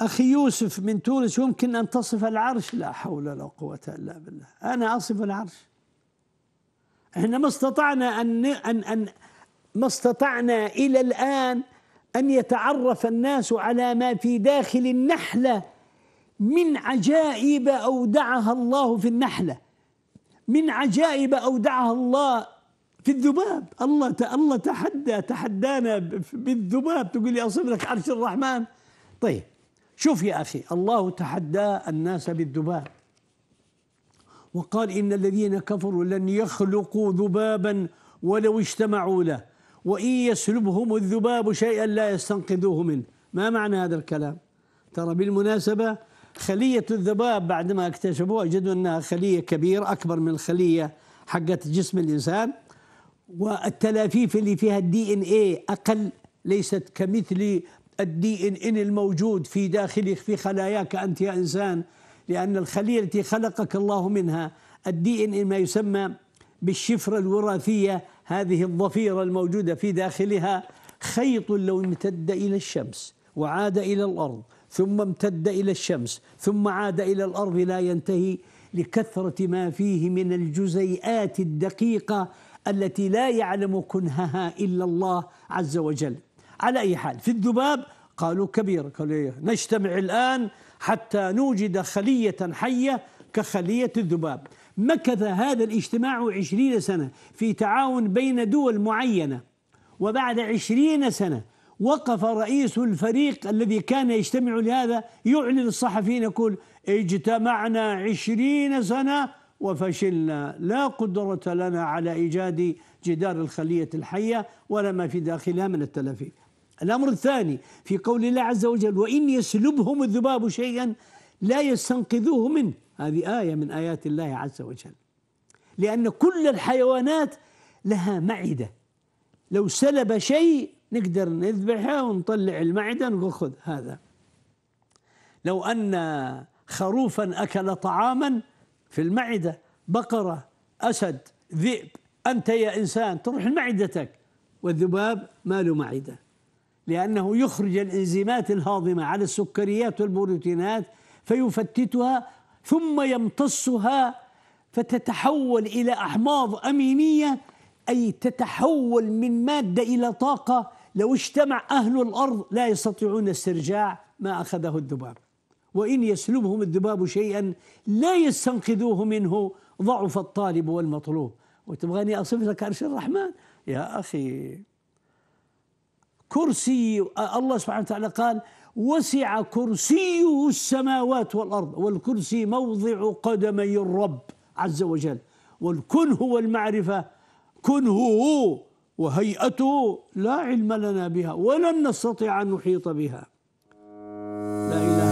أخي يوسف من تونس يمكن أن تصف العرش لا حول ولا قوة إلا بالله أنا أصف العرش احنا ما استطعنا أن, أن, أن ما استطعنا إلى الآن أن يتعرف الناس على ما في داخل النحلة من عجائب أودعها الله في النحلة من عجائب أودعها الله في الذباب الله الله تحدى تحدانا بالذباب تقول لي أصف لك عرش الرحمن طيب شوف يا أخي الله تحدى الناس بالذباب وقال إن الذين كفروا لن يخلقوا ذبابا ولو اجتمعوا له وإن يسلبهم الذباب شيئا لا يستنقذوه منه ما معنى هذا الكلام ترى بالمناسبة خلية الذباب بعدما اكتشفوها وجدوا أنها خلية كبيرة أكبر من الخلية حقت جسم الإنسان والتلافيف اللي فيها الدي ان اي أقل ليست كمثل الدي ان ان الموجود في داخل في خلاياك انت يا انسان لان الخليه التي خلقك الله منها الدي ان ان ما يسمى بالشفره الوراثيه هذه الضفيره الموجوده في داخلها خيط لو امتد الى الشمس وعاد الى الارض ثم امتد الى الشمس ثم عاد الى الارض لا ينتهي لكثره ما فيه من الجزيئات الدقيقه التي لا يعلم كنهها الا الله عز وجل على أي حال في الذباب قالوا كبيرة قالوا إيه نجتمع الآن حتى نوجد خلية حية كخلية الذباب مكث هذا الاجتماع عشرين سنة في تعاون بين دول معينة وبعد عشرين سنة وقف رئيس الفريق الذي كان يجتمع لهذا يعلن الصحفيين يقول اجتمعنا عشرين سنة وفشلنا لا قدرة لنا على إيجاد جدار الخلية الحية ولا ما في داخلها من التلفيق الأمر الثاني في قول الله عز وجل وإن يسلبهم الذباب شيئا لا يستنقذوه منه هذه آية من آيات الله عز وجل لأن كل الحيوانات لها معدة لو سلب شيء نقدر نذبحه ونطلع المعدة نقول خذ هذا لو أن خروفا أكل طعاما في المعدة بقرة أسد ذئب أنت يا إنسان تروح لمعدتك والذباب ما له معده لأنه يخرج الإنزيمات الهاضمة على السكريات والبروتينات فيفتتها ثم يمتصها فتتحول إلى أحماض أمينية أي تتحول من مادة إلى طاقة لو اجتمع أهل الأرض لا يستطيعون استرجاع ما أخذه الذباب وإن يسلبهم الذباب شيئا لا يستنقذوه منه ضعف الطالب والمطلوب وتبغاني أصف لك عرش الرحمن يا أخي كرسي الله سبحانه وتعالى قال وسع كرسيه السماوات والأرض والكرسي موضع قدمي الرب عز وجل والكن هو المعرفة كنهه وهيئته لا علم لنا بها ولن نستطيع أن نحيط بها لا إله